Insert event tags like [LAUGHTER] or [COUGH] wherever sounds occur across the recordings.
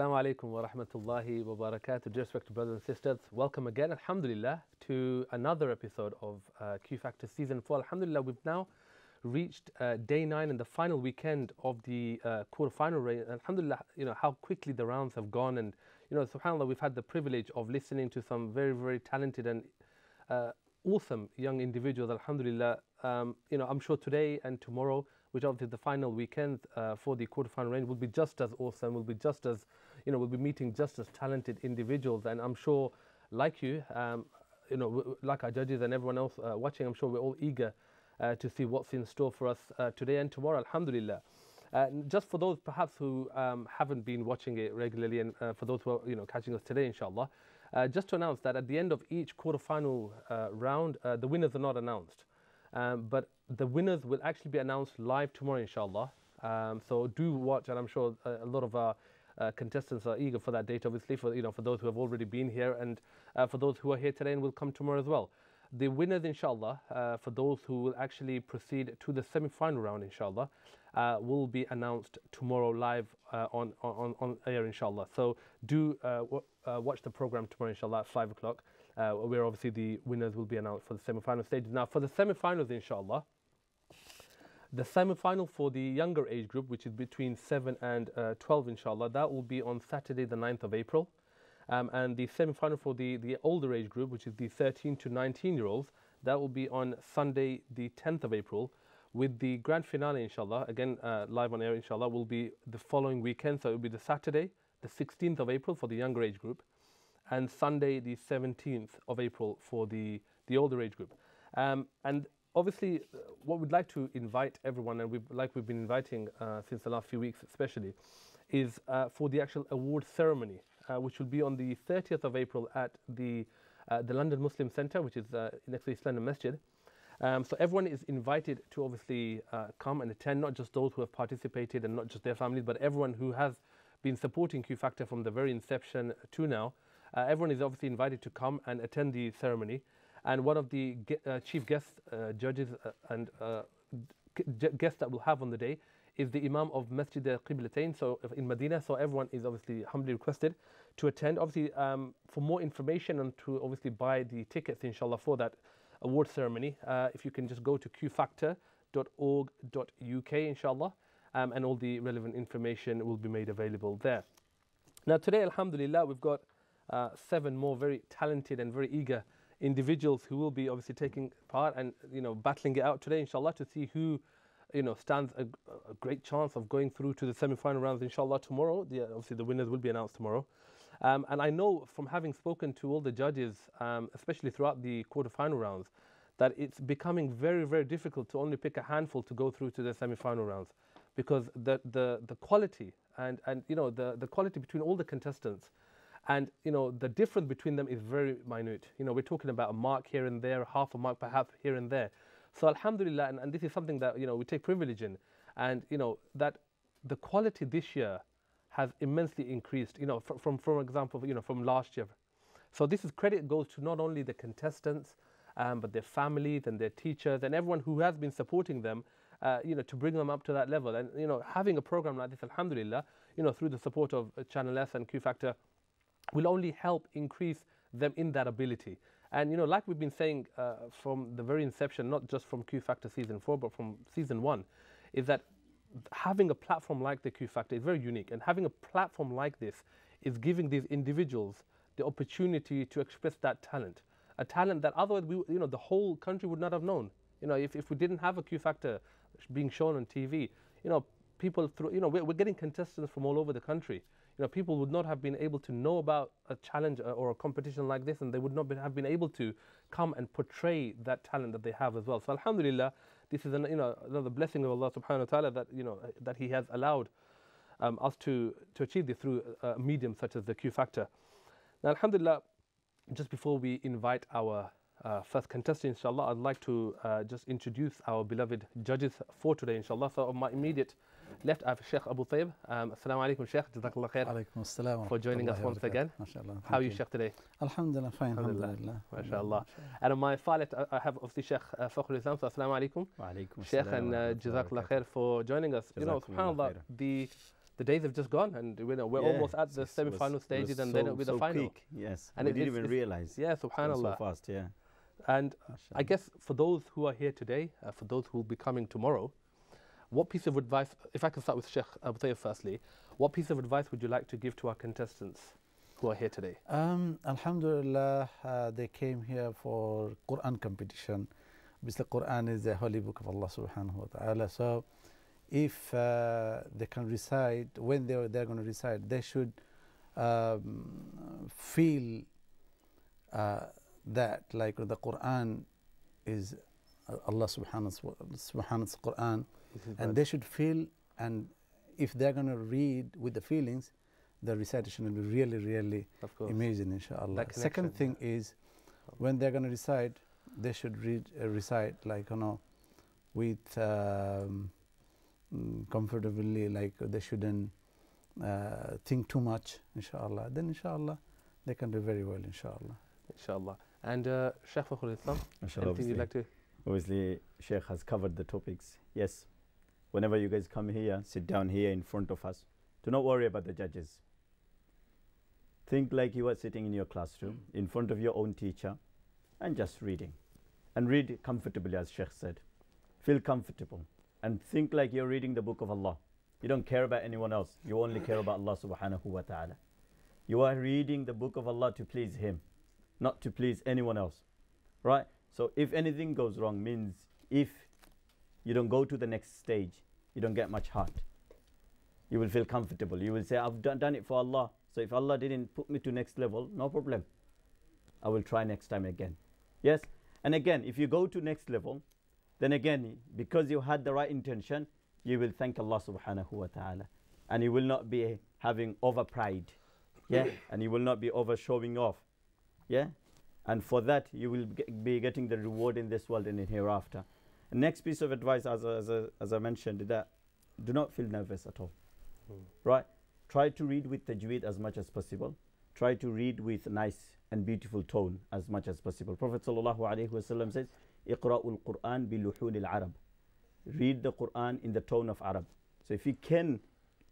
Assalamu alaikum wa rahmatullahi wa barakatuh. Dear respected brothers and sisters, welcome again, alhamdulillah, to another episode of uh, Q Factor Season 4. Alhamdulillah, we've now reached uh, day 9 and the final weekend of the uh, quarterfinal round. Alhamdulillah, you know, how quickly the rounds have gone. And, you know, subhanAllah, we've had the privilege of listening to some very, very talented and uh, awesome young individuals, alhamdulillah. Um, you know, I'm sure today and tomorrow which obviously the final weekend uh, for the quarterfinal round will be just as awesome, will be just as you know, we'll be meeting just as talented individuals. And I'm sure, like you, um, you know, like our judges and everyone else uh, watching, I'm sure we're all eager uh, to see what's in store for us uh, today and tomorrow, alhamdulillah. Uh, just for those perhaps who um, haven't been watching it regularly and uh, for those who are you know, catching us today, inshallah, uh, just to announce that at the end of each quarterfinal round, the winners are not announced. Um, but the winners will actually be announced live tomorrow, inshallah. Um, so do watch, and I'm sure a, lot of our uh, contestants are eager for that date, obviously, for, you know, for those who have already been here and uh, for those who are here today and will come tomorrow as well. The winners, inshallah, uh, for those who will actually proceed to the semi-final round, inshallah, uh, will be announced tomorrow live uh, on, on, on air, inshallah. So do uh, watch the program tomorrow, inshallah, at 5 o'clock, where obviously the winners will be announced for the semi-final stages. Now, for the semi-finals, inshallah, the semi-final for the younger age group, which is between 7 and uh, 12, inshallah, that will be on Saturday, the 9th of April. Um, and the semi-final for the, the older age group, which is the 13 to 19-year-olds, that will be on Sunday, the 10th of April. With the grand finale, inshallah, again, uh, live on air, inshallah, will be the following weekend. So it will be the Saturday, the 16th of April for the younger age group, and Sunday, the 17th of April for the, the older age group. Um, and obviously, uh, what we'd like to invite everyone, and we like we've been inviting uh, since the last few weeks, especially, is uh, for the actual award ceremony, uh, which will be on the 30th of April at the uh, the London Muslim Centre, which is uh, next to East London Masjid. Um, so everyone is invited to obviously come and attend, not just those who have participated and not just their families, but everyone who has been supporting Q Factor from the very inception to now. everyone is obviously invited to come and attend the ceremony and one of the uh, chief guest uh, judges uh, and uh, guests that we'll have on the day is the Imam of Masjid al-Qiblatain, so in Medina. So everyone is obviously humbly requested to attend. Obviously, um, for more information and to obviously buy the tickets, inshallah, for that award ceremony, uh, if you can just go to qfactor.org.uk, inshallah, um, and all the relevant information will be made available there. Now today, alhamdulillah, we've got seven more very talented and very eager individuals who will be obviously taking part and you know battling it out today, inshallah, to see who you know stands a, a great chance of going through to the semi-final rounds, inshallah, tomorrow. The, obviously, the winners will be announced tomorrow. Um, and I know from having spoken to all the judges, um, especially throughout the quarter-final rounds, that it's becoming very, very difficult to only pick a handful to go through to the semi-final rounds because the, the, the quality and, and you know the, the quality between all the contestants and you know the difference between them is very minute. You know we're talking about a mark here and there, half a mark perhaps here and there. So Alhamdulillah, and, and this is something that you know we take privilege in, and you know that the quality this year has immensely increased. You know from from, from example, you know from last year. So this is credit goes to not only the contestants, um, but their families and their teachers and everyone who has been supporting them, uh, you know, to bring them up to that level. And you know, having a program like this, Alhamdulillah, you know, through the support of uh, Channel S and Q Factor, will only help increase them in that ability. And you know, like we've been saying uh, from the very inception, not just from Q Factor season four, but from season one, is that having a platform like the Q Factor is very unique, and having a platform like this is giving these individuals the opportunity to express that talent, a talent that otherwise we, you know, the whole country would not have known. You know, if, if we didn't have a Q Factor being shown on TV, you know, people through, you know, we're, we're getting contestants from all over the country you know, people would not have been able to know about a challenge uh, or a competition like this, and they would not be, have been able to come and portray that talent that they have as well. So, Alhamdulillah, this is an, you know another blessing of Allah Subhanahu wa Taala that you know uh, that He has allowed um, us to to achieve this through uh, a medium such as the Q Factor. Now, Alhamdulillah, just before we invite our uh, first contestant, inshallah, I'd like to uh, just introduce our beloved judges for today, inshallah. So, on my immediate left, I have Sheikh Abu Taib. Um, Assalamu alaikum, Sheikh. Jazakallah khair. Alaikum assalam. For joining us once again. MashaAllah. How are you, Sheikh, today? Alhamdulillah, fine. Alhamdulillah. MashaAllah. And on my far left, I have obviously Sheikh uh, Fakhrul Islam. So, Assalamu alaikum. Wa alaikum Sheikh, and uh, Jazakallah khair for joining us. You know, subhanAllah, the the days have just gone, and we know we're yeah, almost at the semi-final stages, and so, then it'll be the final. Quick, yes, and we it, didn't even realize. Yeah, subhanallah. So fast, yeah. And I guess for those who are here today, uh, for those who will be coming tomorrow, what piece of advice, if I can start with Sheikh Abu Tayyib firstly, what piece of advice would you like to give to our contestants who are here today? Um, Alhamdulillah, uh, they came here for Quran competition. Obviously, Quran is the holy book of Allah subhanahu wa ta'ala. So if uh, they can recite, when they are, they're going to recite, they should um, feel uh, that like the Quran is uh, Allah subhanahu wa ta'ala's Quran Mm-hmm. and they should feel and if they're going to read with the feelings, the recitation will be really, really amazing, inshallah. Second thing yeah. is when they're going to recite, they should read, uh, recite like, you know, with um, mm, comfortably, like they shouldn't uh, think too much, inshallah. Then, inshallah, they can do very well, inshallah. Inshallah. And uh, Sheikh Fakhul anything you'd like to? Obviously, Sheikh has covered the topics. Yes, whenever you guys come here, sit down here in front of us. Do not worry about the judges. Think like you are sitting in your classroom, in front of your own teacher, and just reading. And read comfortably, as Sheikh said. Feel comfortable. And think like you're reading the book of Allah. You don't care about anyone else. You only care about Allah subhanahu wa ta'ala. You are reading the book of Allah to please Him, not to please anyone else. Right? So if anything goes wrong, means if you don't go to the next stage, you don't get much hurt. You will feel comfortable. You will say, I've done, done it for Allah. So if Allah didn't put me to next level, no problem. I will try next time again. Yes? And again, if you go to next level, then again, because you had the right intention, you will thank Allah subhanahu wa ta'ala. And you will not be having over pride. Yeah? [COUGHS] and you will not be over showing off. Yeah? And for that, you will be getting the reward in this world and in hereafter. Next piece of advice, as, as, as I mentioned, that do not feel nervous at all, mm. right? Try to read with tajweed as much as possible. Try to read with nice and beautiful tone as much as possible. Prophet ﷺ says, Iqra'ul Quran biluhun arab Read the Quran in the tone of Arab. So if you can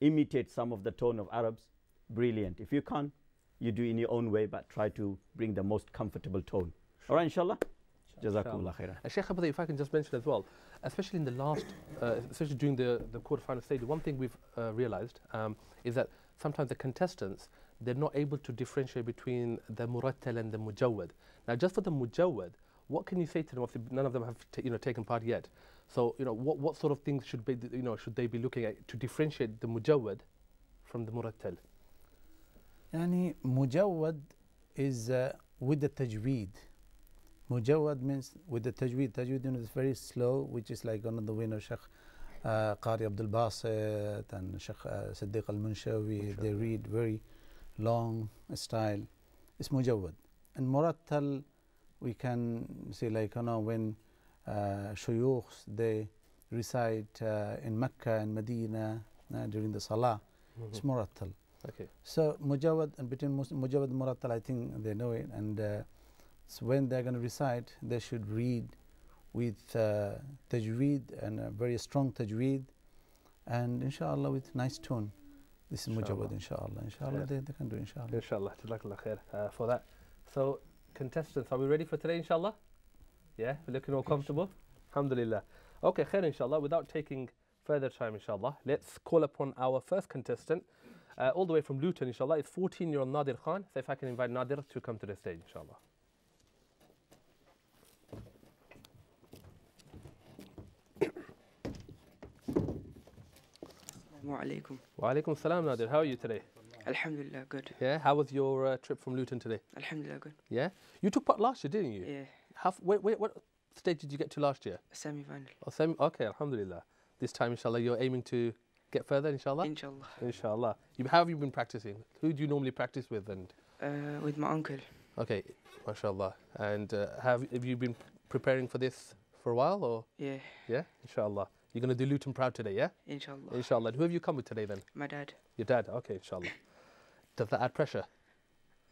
imitate some of the tone of Arabs, brilliant. If you can't, you do in your own way, but try to bring the most comfortable tone. All right, inshallah. Jazakumullah khairan. Sheikh Abadi, if I can just mention as well, especially in the last, uh, especially during the, the quarterfinal stage, one thing we've uh, realized um, is that sometimes the contestants, they're not able to differentiate between the murattal and the mujawad. Now, just for the mujawad, what can you say to them? none of them have you know taken part yet. So, you know, what, what sort of things should be you know should they be looking at to differentiate the mujawad from the murattal? يعني mujawad is uh, with the tajweed Mujawad means with the tajweed. Tajweed you know, is very slow, which is like one of the winner Sheikh uh, Qari Abdul Basit and Sheikh uh, Siddiq Al Munshawi. They read very long style. It's Mujawad. And Murattal, we can say like you know, when uh, shuyukhs, they recite uh, in Mecca and Medina uh, during the Salah. Mm -hmm. It's Murattal. Okay. So Mujawad and between Mujawad and Murattal, I think they know it. And uh, so when they're going to recite, they should read with uh, tajweed and a very strong tajweed and inshallah with nice tone. This is mujawad inshallah. Inshallah yeah. they, they can do inshallah. Inshallah. Jazakallah khair uh, for that. So contestants, are we ready for today inshallah? Yeah, we're looking all comfortable? Alhamdulillah. Okay, khair inshallah. Without taking further time inshallah, let's call upon our first contestant. Uh, all the way from Luton inshallah. It's 14-year-old Nadir Khan. So if I can invite Nadir to come to the stage inshallah. Wa alaikum. Wa alaikum salam, Nadir. How are you today? Alhamdulillah, good. Yeah, how was your uh, trip from Luton today? Alhamdulillah, good. Yeah? You took part last year, didn't you? Yeah. How, wait, wait, what stage did you get to last year? Semi final. Oh, semi, okay, Alhamdulillah. This time, inshallah, you're aiming to get further, inshallah? Inshallah. Inshallah. You, how have you been practicing? Who do you normally practice with? and? Uh, with my uncle. Okay, mashallah. And uh, have, have you been preparing for this for a while or? Yeah. Yeah, inshallah. You're going to do Luton proud today, yeah? Inshallah. Inshallah. And who have you come with today then? My dad. Your dad? Okay, inshallah. Does that add pressure?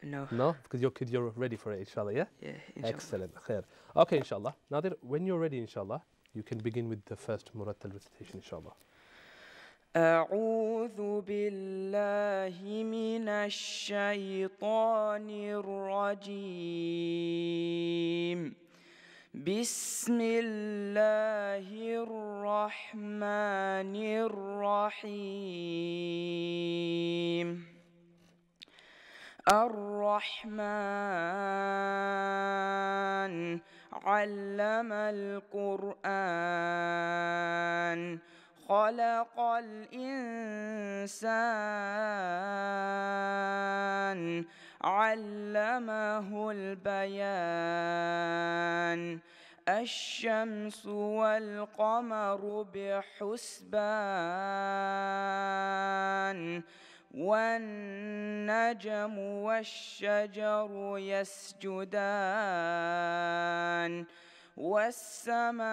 No. No? Because your kid, you're ready for it, inshallah, yeah? Yeah, inshallah. Excellent. Khair. Okay, inshallah. Now that when you're ready, inshallah, you can begin with the first murattal recitation, inshallah. أعوذ بالله من الشيطان الرجيم بسم الله الرحمن الرحيم الرحمن علم القرآن خلق الإنسان علمه البيان الشمس والقمر بحسبان والنجم والشجر يسجدان والسماء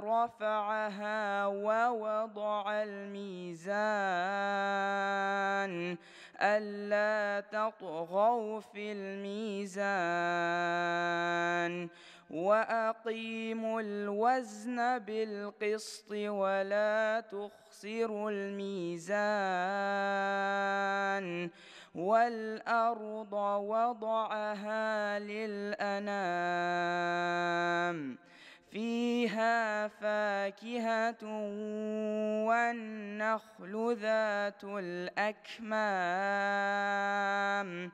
رفعها ووضع الميزان ألا تطغوا في الميزان وأقيموا الوزن بالقسط ولا تخسروا الميزان والأرض وضعها للأنام فيها فاكهة والنخل ذات الأكمام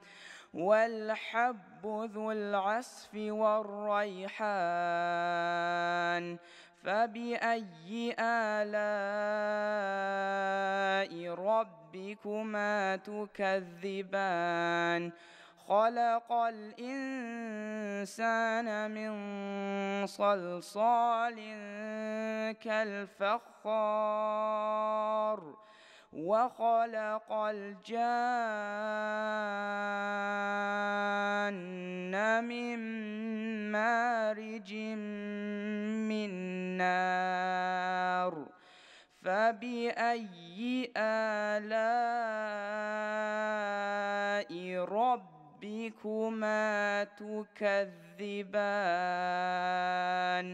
والحب ذو العصف والريحان فبأي آلاء ربكما تكذبان خلق الإنسان الإنسان من صلصال كالفخار وخلق الجان من مارج من نار فبأي آلاء رب ربكما تكذبان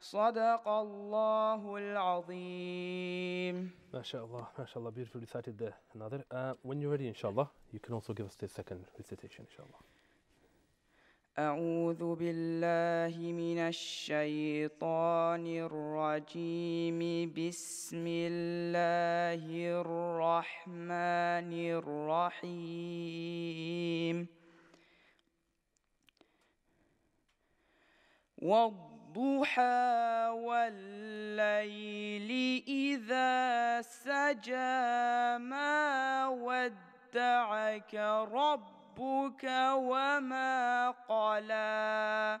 صدق الله العظيم ما شاء الله ما شاء الله beautifully recited there another uh, when you're ready inshallah you can also give us the second recitation inshallah أعوذ بالله من الشيطان الرجيم بسم الله الرحمن الرحيم والضحى والليل إذا سجى ما ودعك ربك وما قلى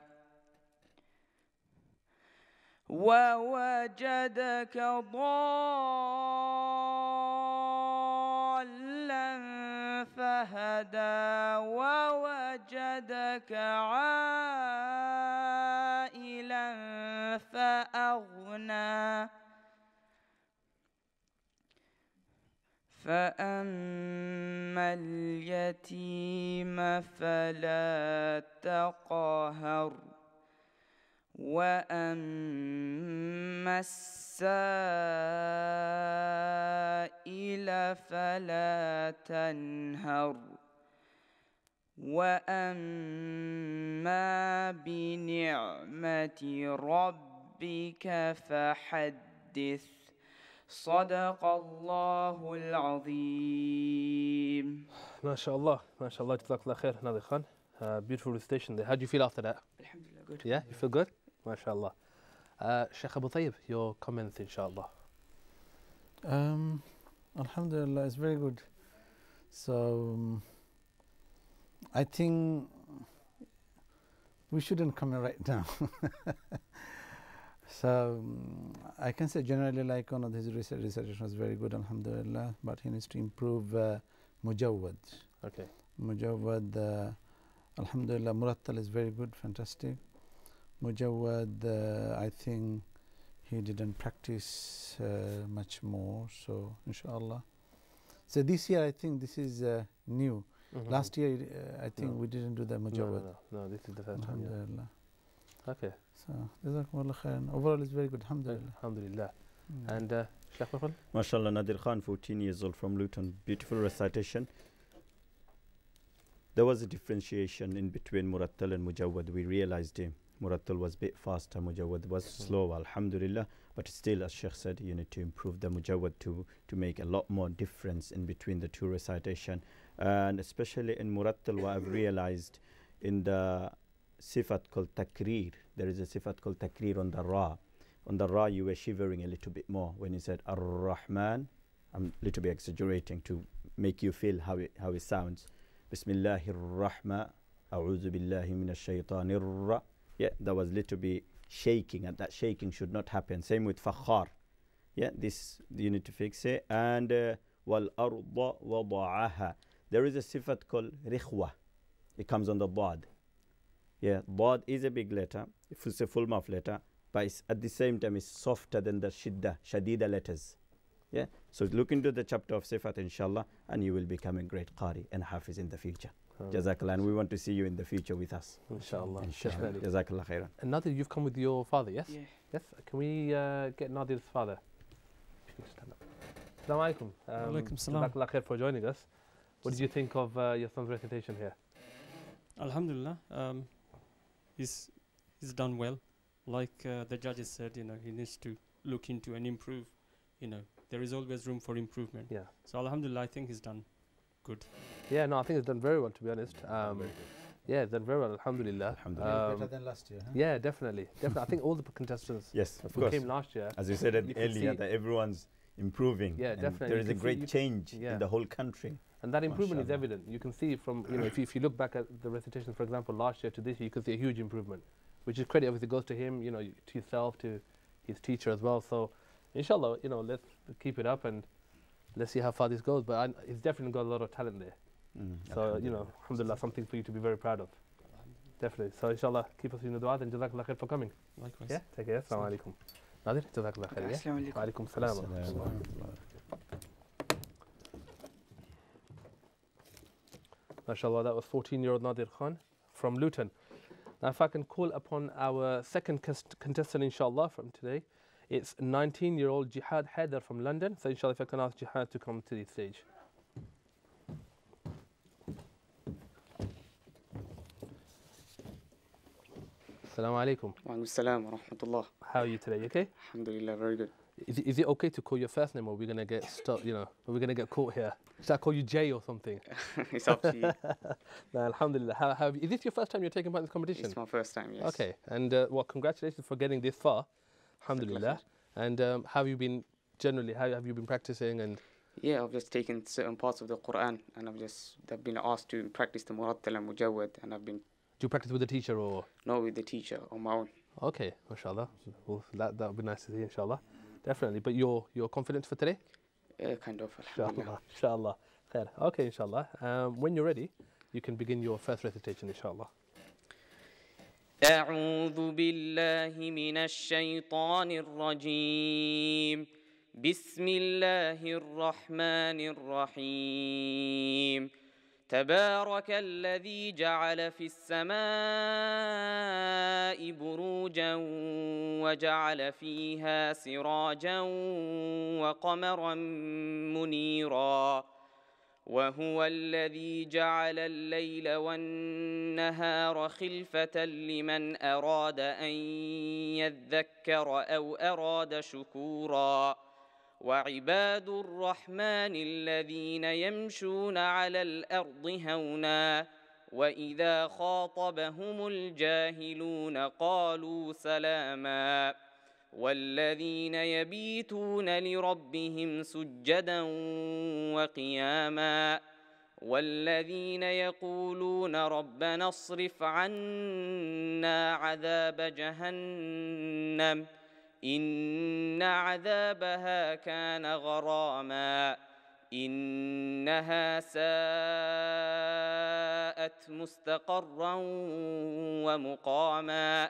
ووجدك ضالا فهدى ووجدك عائلا فأغنى فأما اليتيم فلا تقهر وأما السائل فلا تنهر وأما بنعمة ربك فحدث صدق الله العظيم ما شاء الله ما شاء الله جزاك الله خير نادي خان uh, beautiful station there how do you feel after that الحمد good yeah you feel good MashaAllah. Uh, Sheikh Abu Tayyib, your comments, inshallah. Um, Alhamdulillah, it's very good. So, um, I think we shouldn't comment right now. [LAUGHS] so, um, I can say generally, like one of his research, research was very good, Alhamdulillah, but he needs to improve uh, Mujawad. Okay. Mujawad, uh, Alhamdulillah, Murattal is very good, fantastic. Mujawad, uh, I think he didn't practice uh, much more. So, inshallah. So, this year I think this is uh, new. Mm -hmm. Last year uh, I think no. we didn't do the Mujawad. No, no, no, this is the first time. Okay. So, Overall, it's very good. Alhamdulillah. Alhamdulillah. Mm. And, uh, Mashallah, Nadir Khan, 14 years old from Luton. Beautiful recitation there was a differentiation in between Murattal and Mujawad. We realized him. Murattal was a bit faster, Mujawad was slow, Alhamdulillah. But still, as Sheikh said, you need to improve the Mujawad to, to make a lot more difference in between the two recitation. And especially in Murattal, what I've realized in the sifat called takrir, there is a sifat called takrir on the ra. On the ra, you were shivering a little bit more when you said Ar-Rahman. I'm a little bit exaggerating to make you feel how it, how it sounds. Bismillahir Rahman. أعوذ بالله من الشيطان الرّ yeah, there was little bit shaking and that shaking should not happen. Same with fakhar. Yeah, this you need to fix it. And uh, wal arda There is a sifat called rikhwa. It comes on the bad. Yeah, bad is a big letter. It's a full mouth letter, but it's at the same time it's softer than the shidda, shadida letters. Yeah, so look into the chapter of sifat inshallah and you will become a great qari and hafiz in the future. Um, Jazakallah. And we want to see you in the future with us. Inshallah. Inshallah. Jazakallah khairan. And Nadir, you've come with your father, yes? Yeah. Yes. Can we uh, get Nadir's father? Assalamu alaikum. Um, alaikum salam. for joining us. What did you think of uh, your son's recitation here? Alhamdulillah. Um, he's, he's done well. Like uh, the judges said, you know, he needs to look into and improve. You know, there is always room for improvement. Yeah. So Alhamdulillah, I think he's done Good. Yeah, no, I think it's done very well to be honest. Um, yeah, done very well. Alhamdulillah. Alhamdulillah. Um, better than last year. Huh? Yeah, definitely, definitely. I think all the contestants. [LAUGHS] Yes, of who course. Came last year. As you said you earlier, that everyone's improving. Yeah, definitely. There is a great change yeah. in the whole country. And that improvement Mashallah. is evident. You can see from you know if you, if you look back at the recitation, for example, last year to this year, you can see a huge improvement, which is credit obviously goes to him, you know, to yourself, to his teacher as well. So, inshallah, you know, let's keep it up and let's see how far this goes. But I, he's definitely got a lot of talent there. Mm, so, you know, alhamdulillah, something for you to be very proud of. Definitely. So, inshallah, keep us in the dua and jazakallah khair for coming. Likewise. Yeah, take care. Assalamu alaikum. Nadir, jazakallah khair. Assalamu alaikum. Assalamu MashaAllah, that was 14 year old Nadir Khan from Luton. Now, if I can call upon our second contestant, inshallah, from today. It's 19 year old Jihad Haider from London. So, inshallah, if I can ask Jihad to come to the stage. Assalamu alaikum. Wa alaikum wa rahmatullah. How are you today? okay? Alhamdulillah, very good. Is, it okay to call your first name or are we going to get stuck, you know, are we going to get caught here? Should I call you Jay or something? [LAUGHS] it's up to you. [LAUGHS] no, alhamdulillah. How, how, is this your first time you're taking part in this competition? It's my first time, yes. Okay, and uh, well, congratulations for getting this far. Alhamdulillah. And um, have you been generally? How have you been practicing? And yeah, I've just taken certain parts of the Quran, and I've just I've been asked to practice the murattal and mujawwad, and I've been. Do you practice with the teacher or? No, with the teacher on my own. Okay, mashallah. Well, that that would be nice to see, inshallah. Definitely. But you're you're confident for today? Uh, kind of. Inshallah. [LAUGHS] Inshallah. Okay, inshallah. Um, when you're ready, you can begin your first recitation, inshallah. أعوذ بالله من الشيطان الرجيم بسم الله الرحمن الرحيم تبارك الذي جعل في السماء بروجا وجعل فيها سراجا وقمرا منيراً وهو الذي جعل الليل والنهار خلفة لمن أراد أن يذكر أو أراد شكورا وعباد الرحمن الذين يمشون على الأرض هونا وإذا خاطبهم الجاهلون قالوا سلاماً والذين يبيتون لربهم سجدا وقياما والذين يقولون ربنا اصرف عنا عذاب جهنم ان عذابها كان غراما انها ساءت مستقرا ومقاما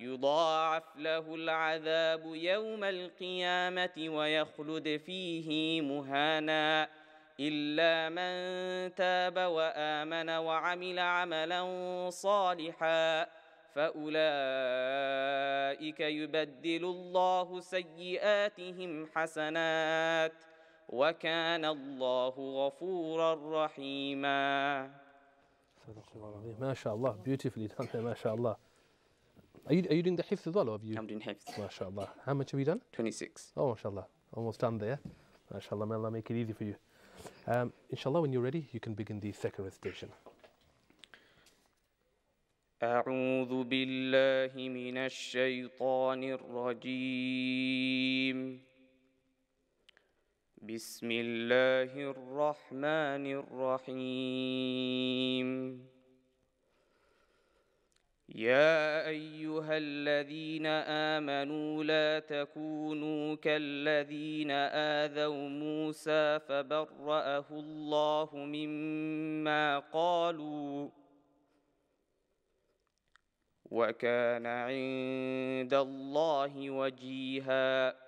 يضاعف له العذاب يوم القيامة ويخلد فيه مهانا إلا من تاب وآمن وعمل عملا صالحا فأولئك يبدل الله سيئاتهم حسنات وكان الله غفورا رحيما ما شاء الله beautifully done ما شاء الله Are you, are you doing the heft as well, or have you? I'm doing hifth. MashaAllah. How much have you done? 26. Oh, MashaAllah. Almost done there. MashaAllah, may Allah make it easy for you. Um, inshallah, when you're ready, you can begin the second recitation. أعوذ بالله من الشيطان الرجيم بسم الله الرحمن الرحيم يا ايها الذين امنوا لا تكونوا كالذين اذوا موسى فبراه الله مما قالوا وكان عند الله وجيهاً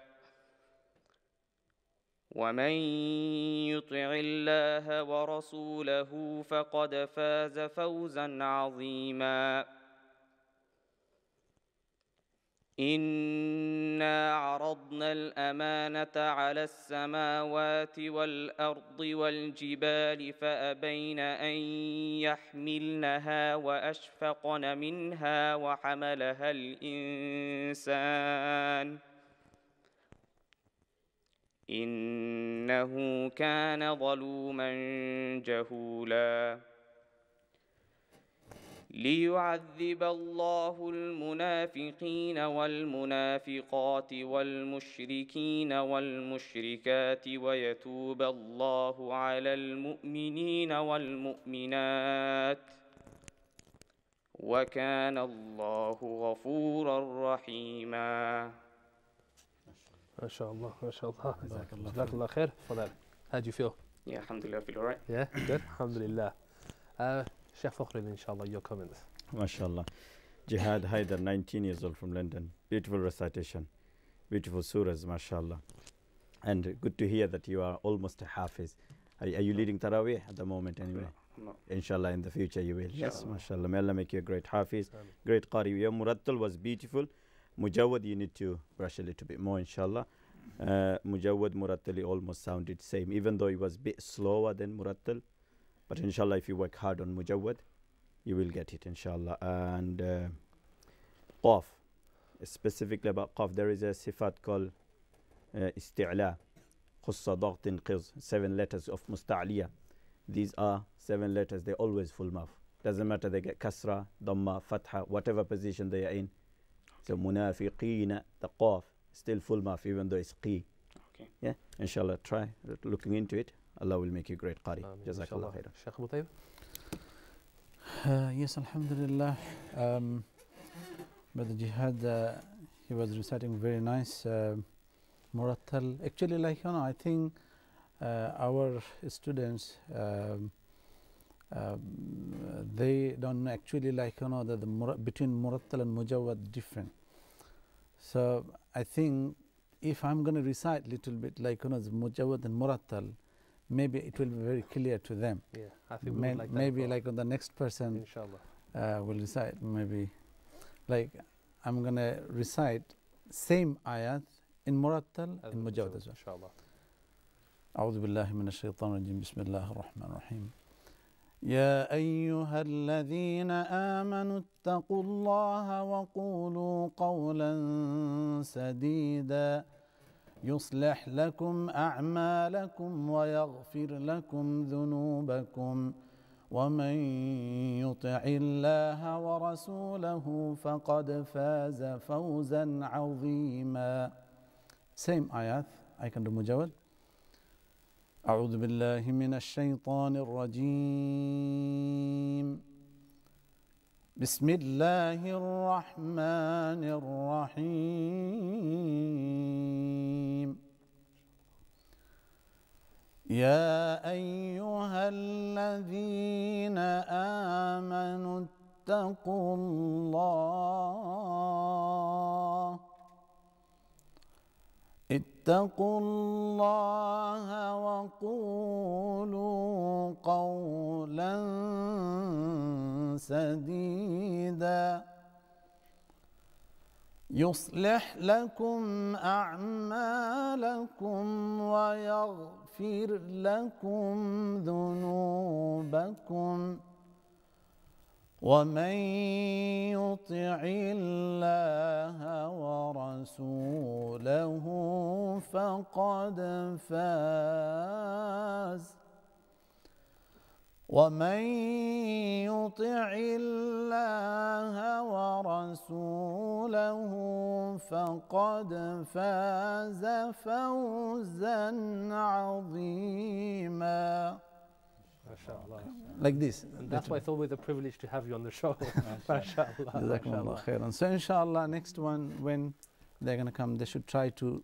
ومن يطع الله ورسوله فقد فاز فوزا عظيما انا عرضنا الامانه على السماوات والارض والجبال فابين ان يحملنها واشفقن منها وحملها الانسان إنه كان ظلوما جهولا ليعذب الله المنافقين والمنافقات والمشركين والمشركات ويتوب الله على المؤمنين والمؤمنات وكان الله غفورا رحيما Inshallah, inshallah. Jazakallah khair for that. How do you feel? Yeah, alhamdulillah, I feel all right. Yeah, good. alhamdulillah. Uh, Sheikh inshallah, your comments. MashaAllah. Jihad Haider, 19 years old from London. Beautiful recitation. Beautiful surahs, mashallah. And good to hear that you are almost a hafiz. Are, are you leading Taraweeh at the moment anyway? No. Inshallah, in the future you will. Yes, mashallah. May Allah make you a great hafiz, great qari. Your murattal was beautiful. Mujawad, you need to brush a little bit more, inshallah. Uh, Mujawad Murattali almost sounded same, even though it was a bit slower than Murattal. But inshallah, if you work hard on Mujawad, you will get it, inshallah. And uh, Qaf, specifically about Qaf, there is a sifat called uh, Isti'la, Khussa Daqtin Qiz, seven letters of Musta'liya. These are seven letters, they're always full mouth. Doesn't matter, they get Kasra, Dhamma, Fatha, whatever position they are in المنافقين تقaf still full mouth even though it's qi. Okay. Yeah. Inshallah, try looking into it. Allah will make you great qari. Jazakallah khairan. Sheikh Mutayb? Uh, yes, Alhamdulillah. Um, the Jihad, uh, he was reciting very nice uh, Actually, like, you know, I think uh, our students. Um, Um, uh, they don't actually like you know that the between murattal and mujawwad different. So I think if I'm going to recite little bit like you know the mujawwad and murattal, maybe it will be very clear to them. Yeah, I think May, like maybe like on the next person. Inshallah. Uh, will recite maybe like I'm gonna recite same ayat in Murattal and Mujawad as well. Inshallah. أعوذ بالله من الشيطان الرجيم بسم الله الرحمن الرحيم يا ايها الذين امنوا اتقوا الله وقولوا قولا سديدا يصلح لكم اعمالكم ويغفر لكم ذنوبكم ومن يطع الله ورسوله فقد فاز فوزا عظيما same ayat I can do mujawad أعوذ بالله من الشيطان الرجيم بسم الله الرحمن الرحيم يا أيها الذين آمنوا اتقوا الله اتقوا الله وقولوا قولا سديدا يصلح لكم اعمالكم ويغفر لكم ذنوبكم ومن يطع الله ورسوله فقد فاز ومن يطع الله ورسوله فقد فاز فوزا عظيما Like this. And that's why it's always a privilege to have you on the show. [LAUGHS] So inshallah, next one, when they're going to come, they should try to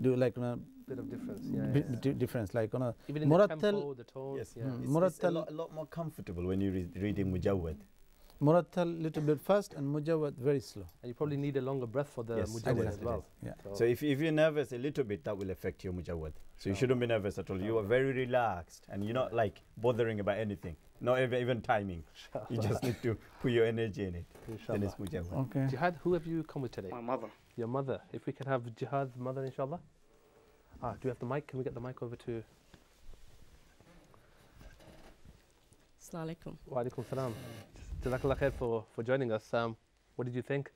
do like a bit of difference. Yeah, yeah, difference like on a Even in the tempo, the tone. Yes, yeah. Mm, it's, it's a, lot, a, lot, more comfortable when you read, reading mujawwad. Murattal little bit fast and Mujawad very slow. And you probably need a longer breath for the yes, Mujawad as well. Yeah. So, so, if, if you're nervous a little bit, that will affect your Mujawad. So no. you shouldn't be nervous at all. No. You are very relaxed and you're not like bothering about anything. Not even, even timing. you just need to put your energy in it. Then it's Mujawad. Okay. Jihad, who have you come with today? My mother. Your mother. If we can have Jihad's mother, inshallah. Ah, do we have the mic? Can we get the mic over to Assalamu alaikum. Wa alaikum salam. Jazakallah khair for, for joining us. Um, what did you think?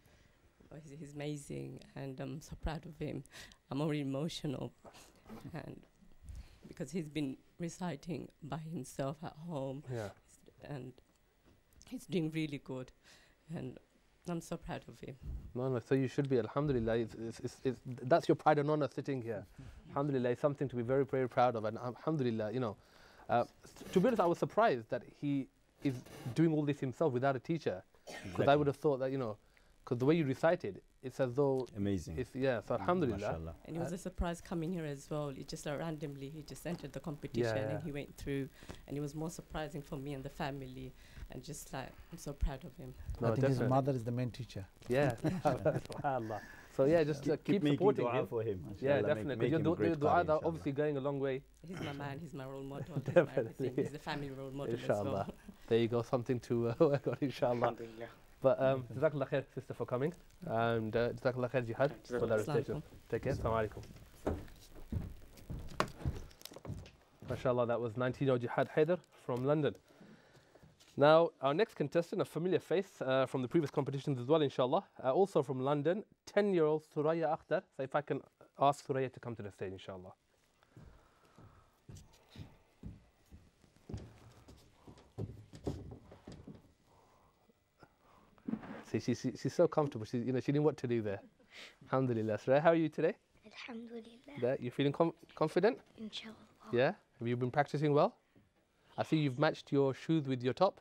Oh, he's, he's, amazing, and I'm so proud of him. I'm already emotional, and because he's been reciting by himself at home, yeah. and he's doing really good, and I'm so proud of him. No, no, so you should be, alhamdulillah. It's, it's, it's, it's that's your pride and honor sitting here. [LAUGHS] alhamdulillah, it's something to be very, very proud of, and alhamdulillah, you know. Uh, to be honest, I was surprised that he is doing all this himself without a teacher. Because exactly. I would have thought that, you know, because the way you recited, it's as though amazing. It's, yeah, so mm, alhamdulillah. And it was a surprise coming here as well. It just randomly he just entered the competition yeah, yeah. and he went through, and it was more surprising for me and the family, and just like I'm so proud of him. No, I think definitely. his mother is the main teacher. Yeah, [LAUGHS] [LAUGHS] so yeah, just Uh, keep, keep supporting him. for him. Yeah, definitely. Make, make your dua, dua are obviously going a long way. He's my man. He's my role model. [LAUGHS] definitely. He's, he's the family role model inshallah. as well there you go, something to uh, [LAUGHS] work on, inshallah. But um, mm-hmm. Jazakallah khair, sister, for coming. And uh, Jazakallah khair, Jihad, for the recitation. Take care. Assalamu alaikum. MashaAllah, that was 19 year old Jihad Haider from London. Now, our next contestant, a familiar face uh, from the previous competitions as well, inshallah, uh, also from London, 10 year old Suraya Akhtar. So, if I can ask Suraya to come to the stage, inshallah. See, she, she, she's so comfortable. She, you know, she knew what to do there. Alhamdulillah. Sarah, how are you today? Alhamdulillah. There, you are feeling com confident? Inshallah. Yeah? Have you been practicing well? I see you've matched your shoes with your top.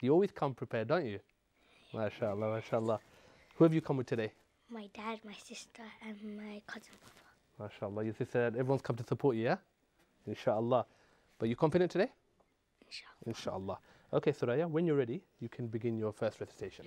You always come prepared, don't you? MashaAllah, MashaAllah. Who have you come with today? My dad, my sister, and my cousin Papa. MashaAllah. Your sister, everyone's come to support you, yeah? Inshallah. But you confident today? Inshallah. Inshallah. Okay, Suraya, when you're ready, you can begin your first recitation.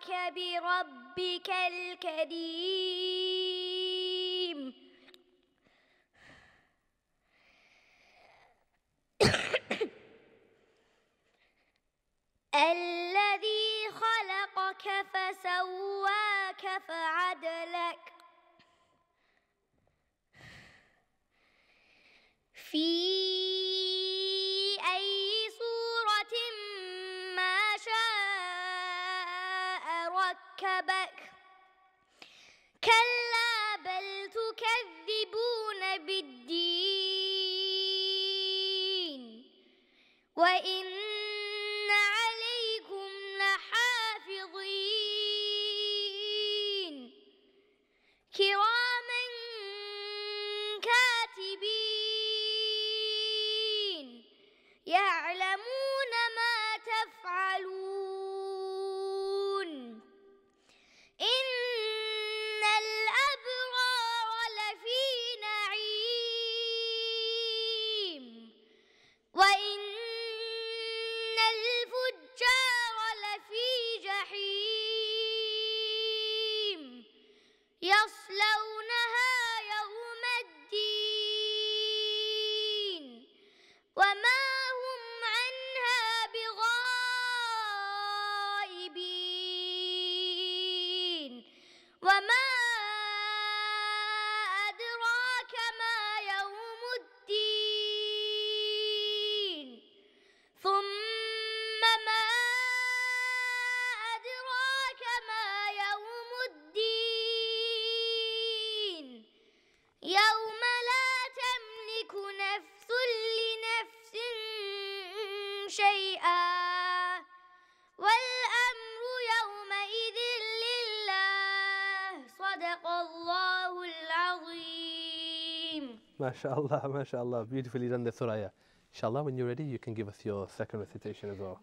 ربك بربك الكريم الذي خلقك فسواك فعدلك في كبك كلا بل تكذبون بالدين وإن [LAUGHS] MashaAllah, MashaAllah. Beautifully done the Suraya. Inshallah, when you're ready, you can give us your second recitation as well.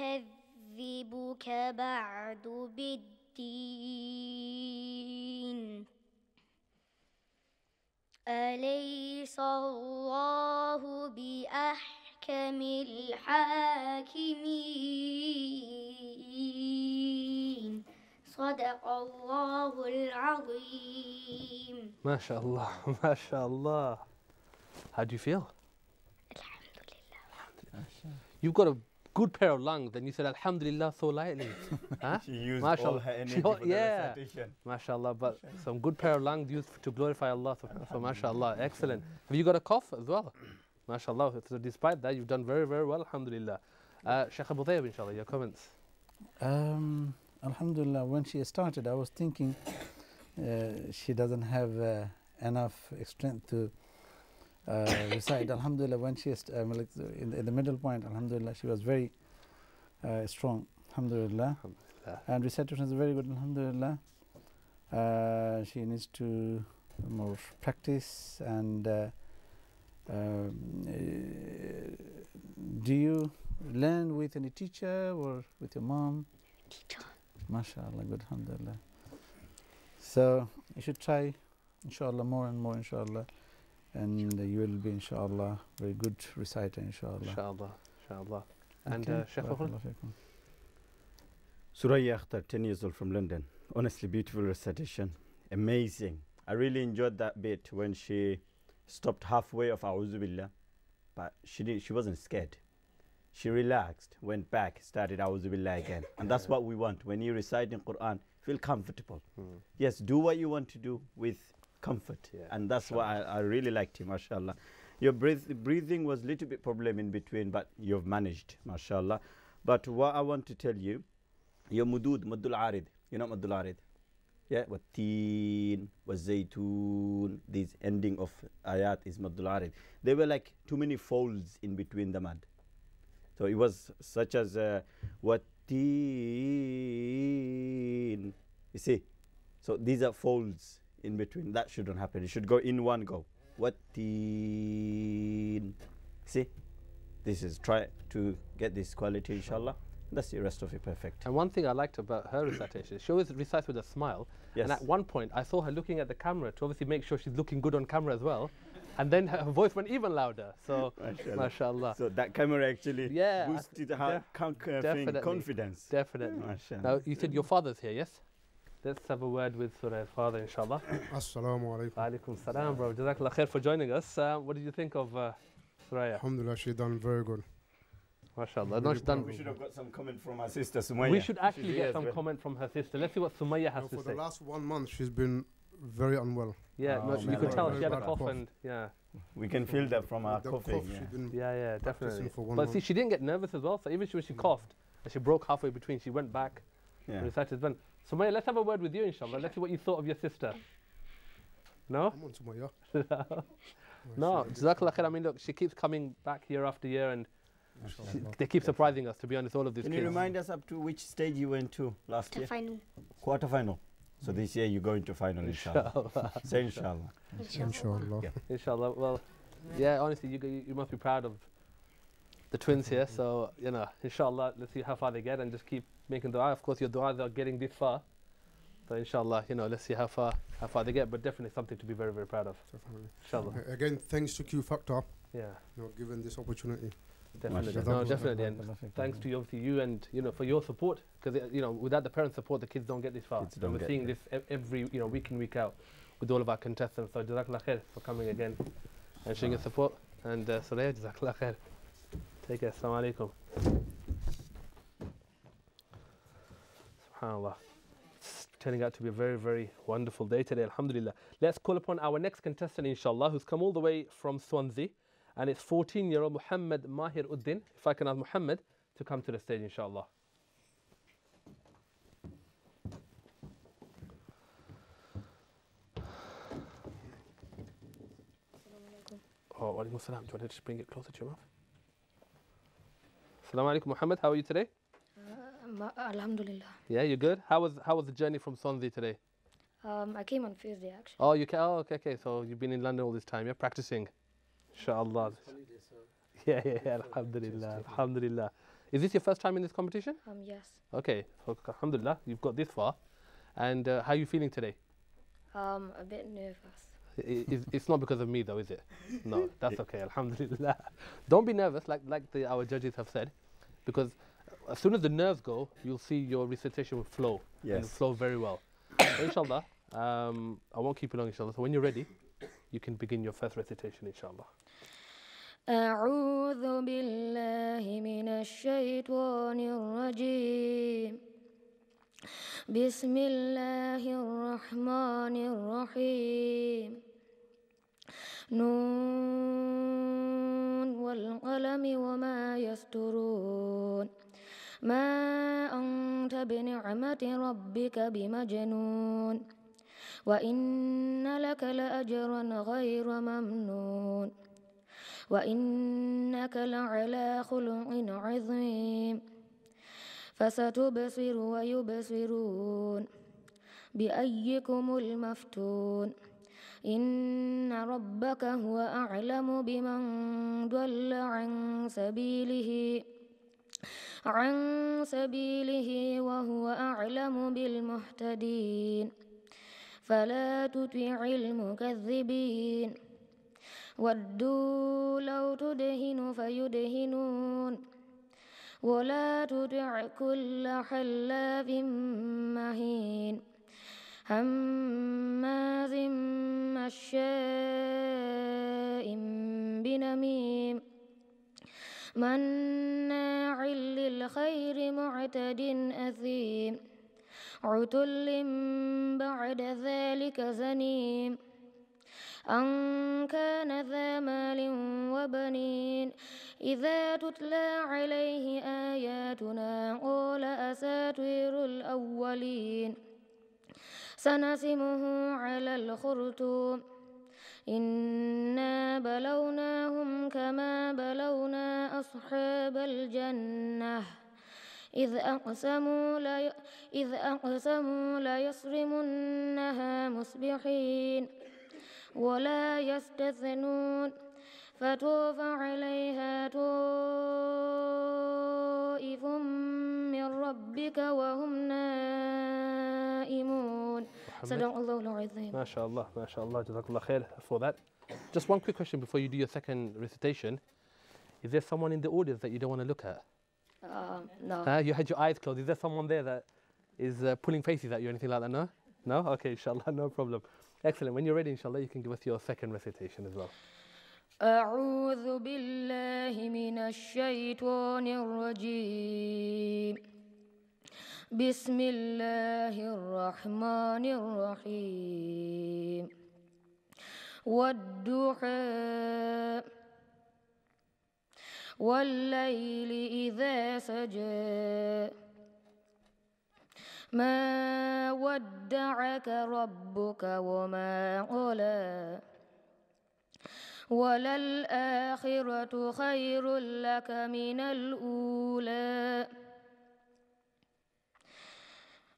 يكذبك بعد بالدين أليس الله بأحكم الحاكمين صدق الله العظيم ما شاء الله [LAUGHS] ما شاء الله How do you feel? Alhamdulillah. You've got a good pair of lungs, then you said Alhamdulillah so lightly. [LAUGHS] huh? She used Mashallah. all her energy for yeah. the recitation. Mashallah, but some good pair of lungs used to glorify Allah. So, so Mashallah, excellent. Have you got a cough as well? [CLEARS THROAT] Mashallah. So despite that, you've done very, very well. Alhamdulillah. Uh, Sheikh Abu Dhayyab, inshallah, your comments. Um, Alhamdulillah, when she started, I was thinking uh, she doesn't have uh, enough strength to recite uh, alhamdulillah when she is um, uh, like in, the, in, the, middle point alhamdulillah she was very uh, strong alhamdulillah, alhamdulillah. and recitation is very good alhamdulillah she needs to more practice and uh, um, uh, do you learn with any teacher or with your mom teacher mashallah good alhamdulillah so you should try inshallah more and more inshallah and uh, you will be inshallah very good reciter inshallah inshallah inshallah and okay. uh, Suraya Akhtar 10 years old from London honestly beautiful recitation amazing I really enjoyed that bit when she stopped halfway of Auzubillah but she did, she wasn't scared she relaxed went back started Auzubillah again and that's what we want when you recite in Quran feel comfortable mm. yes do what you want to do with comfort. Yeah, and that's why I, I, really liked you, mashallah. Your breath, breathing was a little bit problem in between, but you've managed, mashallah. But what I want to tell you, your mudud, madul arid, you know madul arid? Yeah, what teen, what zaytun, this ending of ayat is madul arid. There were like too many folds in between the mud. So it was such as uh, what teen, you see? So these are folds in between. That shouldn't happen. It should go in one go. Wattin. See? This is try to get this quality, inshallah. That's the rest of it perfect. And one thing I liked about her recitation, she always recites with a smile. Yes. And at one point, I saw her looking at the camera to obviously make sure she's looking good on camera as well. And then her voice went even louder. So, mashallah. mashallah. So that camera actually yeah, boosted her def- uh, definitely, confidence. Definitely. Mashallah. Now, you said your father's here, yes? Let's have a word with Surah Father, inshallah. Assalamu alaikum. Alaikum salam, bro. Jazakallah khair for joining us. Uh, what did you think of uh, Surah? Alhamdulillah, she done very good. MashaAllah. No, done. We should have got some comment from our sister Sumaya. We should actually get some comment from her sister. Let's see what Sumaya has no, to say. For the last one month, she's been very unwell. Yeah, oh, no, you could tell she had a cough, cough, and yeah. We can feel that from her the coughing. Cough, yeah. yeah. yeah, definitely. but month. see, she didn't get nervous as well. So even when she coughed and she broke halfway between, she went back yeah. and recited then. Maya, let's have a word with you, inshallah. Let's see what you thought of your sister. No? Come on, Sumaya. [LAUGHS] no, Jazakallah khair. I mean, look, she keeps coming back year after year and she, they keep surprising us, to be honest, all of these Can kids. you remind us up to which stage you went to last year? final Quarter-final. So this year you're going to final, [LAUGHS] inshallah. Say inshallah. Inshallah. Inshallah. Yeah. inshallah. Well, yeah, honestly, you, you must be proud of the twins here. So, you know, inshallah, let's see how far they get and just keep making dua. Of course, your dua, they're getting this far. So inshallah, you know, let's see how far how far they get, but definitely something to be very, very proud of. Definitely. Inshallah. again, thanks to Q Factor. Yeah. You know, given this opportunity. Definitely. No, definitely. And thanks to you, obviously you and you know for your support because uh, you know without the parents' support, the kids don't get this far. Kids and we're seeing this every you know week in week out with all of our contestants. So jazakallah khair for coming again and showing your support. And uh, so yeah, jazakallah khair. Take care. Assalamu alaikum. SubhanAllah. It's turning out to be a very, very wonderful day today. Alhamdulillah. Let's call upon our next contestant, inshallah, who's come all the way from Swansea. And it's 14 year old Muhammad Mahir Uddin. If I can ask Muhammad to come to the stage, inshallah. Oh, alaikum salam. Do you want to just bring it closer to your mouth? Assalamu alaikum, Muhammad. How are you today? Uh, alhamdulillah. Yeah, you good? How was how was the journey from Swansea today? Um, I came on Thursday actually. Oh, you came. Oh, okay, okay. So you've been in London all this time. You're practicing, inshallah. [LAUGHS] Yeah, yeah, yeah. Alhamdulillah, alhamdulillah. Is this your first time in this competition? Um, yes. Okay. alhamdulillah, you've got this far, and uh, how are you feeling today? Um, a bit nervous it's, it's not because of me though, is it? No, [LAUGHS] that's okay. Alhamdulillah. [LAUGHS] Don't be nervous, like like the, our judges have said, because as soon as the nerves go, you'll see your recitation will flow yes. and flow very well. so [COUGHS] inshallah, um, I won't keep you long. Inshallah. So when you're ready, you can begin your first recitation. Inshallah. أعوذ بالله من الشيطان الرجيم بسم الله الرحمن الرحيم نون والقلم وما يسترون ما أنت بنعمة ربك بمجنون وإن لك لأجرا غير ممنون وإنك لعلى خلق عظيم فستبصر ويبصرون بأيكم المفتون إن ربك هو أعلم بمن ضل عن سبيله عن سبيله وهو أعلم بالمهتدين فلا تطع المكذبين ودوا لو تدهن فيدهنون ولا تطع كل حلاف مهين هماز مشاء بنميم مناع للخير معتد أثيم عتل بعد ذلك زنيم أن كان ذا مال وبنين إذا تتلى عليه آياتنا قول أساتير الأولين سنسمه على الخرطوم إنا بلوناهم كما بلونا أصحاب الجنة إذ أقسموا لي إذ أقسموا ليصرمنها مصبحين ولا يستثنون فطوف عليها طائف من ربك وهم نائمون دائمون صدق الله العظيم ما شاء الله ما شاء الله جزاك الله خير for that just one quick question before you do your second recitation is there someone in the audience that you don't want to look at um, no huh? you had your eyes closed is there someone there that is uh, pulling faces at you or anything like that no no okay inshallah no problem excellent when you're ready inshallah you can give us your second recitation as well أعوذ بالله من الشيطان الرجيم بسم الله الرحمن الرحيم والدحى والليل إذا سجى ما ودعك ربك وما قلى وللآخرة خير لك من الأولى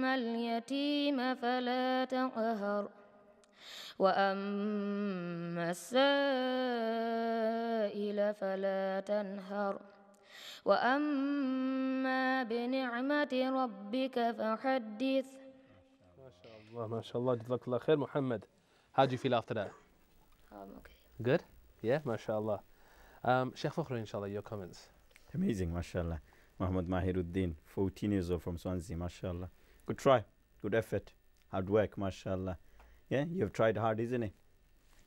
وأما اليتيم فلا تقهر وأما السائل فلا تنهر وأما بنعمة ربك فحدث ما شاء الله ما شاء الله جزاك الله خير محمد how do you feel after that um, okay good yeah ما شاء الله um, Sheikh Fakhri inshallah your comments amazing ما شاء الله Muhammad Mahiruddin 14 years old from Swansea ما Good try. Good effort. Hard work, mashallah. Yeah, you've tried hard, isn't it?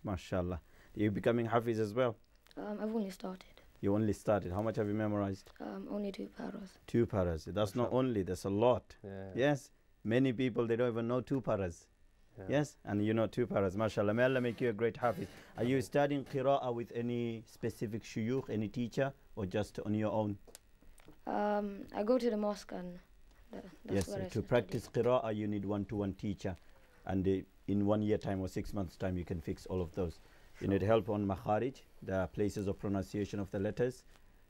Mashallah. You're becoming Hafiz as well? Um, I've only started. You only started. How much have you memorized? Um, only two paras. Two paras. That's not only, that's a lot. Yeah. Yes. Many people, they don't even know two paras. Yeah. Yes, and you know two paras, mashallah. May Allah make you a great hafiz. Are you studying qira'ah with any specific shuyukh, any teacher, or just on your own? Um, I go to the mosque and that, yes, to studied. practice qira'ah, you need one-to-one -one teacher. And uh, in one year time or six months time, you can fix all of those. Sure. You need help on makharij, the places of pronunciation of the letters,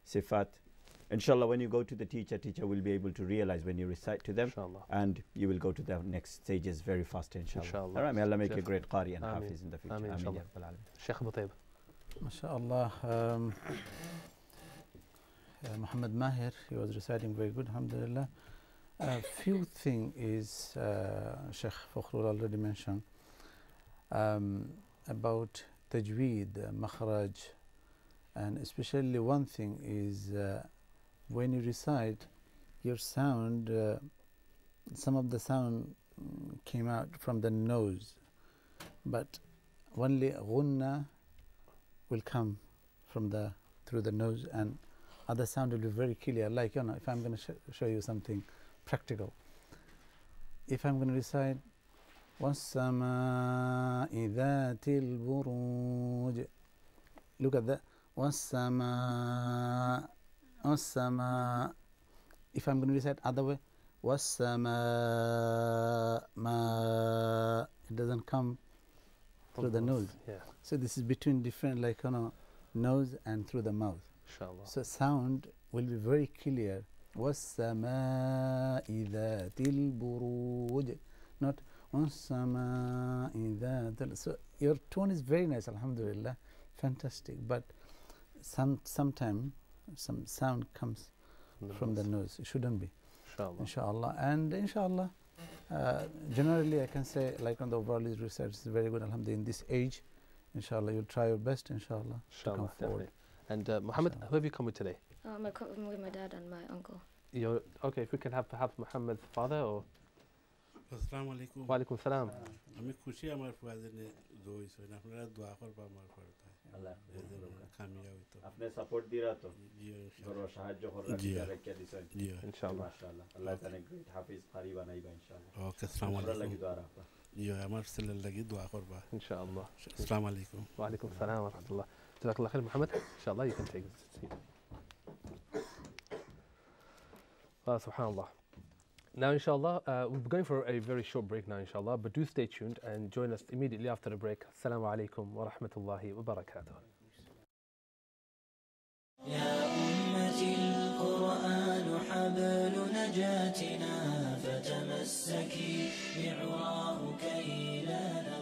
sifat. Inshallah, when you go to the teacher, teacher will be able to realize when you recite to them. Inshallah. And you will go to the next stages very fast, inshallah. inshallah. All right, may Allah make you a great qari and Ameen. hafiz in the future. Ameen, inshallah. Ameen. Sheikh Butayb. MashaAllah. Um, [COUGHS] uh, Muhammad Mahir, he was reciting very good, alhamdulillah. A few things is uh, Sheikh Fakhrul already mentioned um, about tajweed, uh, makhraj, and especially one thing is uh, when you recite, your sound, uh, some of the sound mm, came out from the nose, but only ghunna will come from the through the nose, and other sound will be very clear. Like you know, if I'm going to sh show you something practical. If I am going to recite وَالسَّمَاءِ ذَاتِ الْبُرُوجِ Look at that. وَالسَّمَاءِ وَالسَّمَاءِ If I am going to recite other way وَالسَّمَاءِ مَاءِ It doesn't come through the nose. Yeah. So this is between different like you know, nose and through the mouth. Inshallah. So sound will be very clear والسماء ذات البروج not والسماء ذات so your tone is very nice alhamdulillah fantastic but some sometime some sound comes from the nose it shouldn't be inshallah, inshallah. and inshallah uh, generally I can say like on the overall research is very good alhamdulillah in this age inshallah you'll try your best inshallah, inshallah to come forward. Definitely. and uh, Muhammad inshallah. who have you come with today Uh, my co with my dad and my uncle. Your, okay, if we can have perhaps Muhammad's father or. السلام عليكم وعليكم السلام امي خوشي امر فادر نے دو اس نے اپنا دعا پر با امر کرتا ہے اللہ یہ دل کا کام ہے تو اپ نے سپورٹ دیا تو جی انشاءاللہ اور ساتھ جو کر رہا ہے کیا دیسا جی انشاءاللہ ماشاءاللہ اللہ تعالی گریٹ حافظ قاری بنائی با انشاءاللہ اوکے السلام علیکم جی امر صلی اللہ علیہ دعا کر با انشاءاللہ السلام علیکم وعلیکم السلام ورحمۃ اللہ جزاک اللہ خیر محمد انشاءاللہ یہ کنٹینیو Uh, subhanallah. Now, inshallah, uh, we're going for a very short break now, inshallah, but do stay tuned and join us immediately after the break. Assalamu alaikum wa rahmatullahi wa barakatuh. نجاتنا فتمسكي كي لا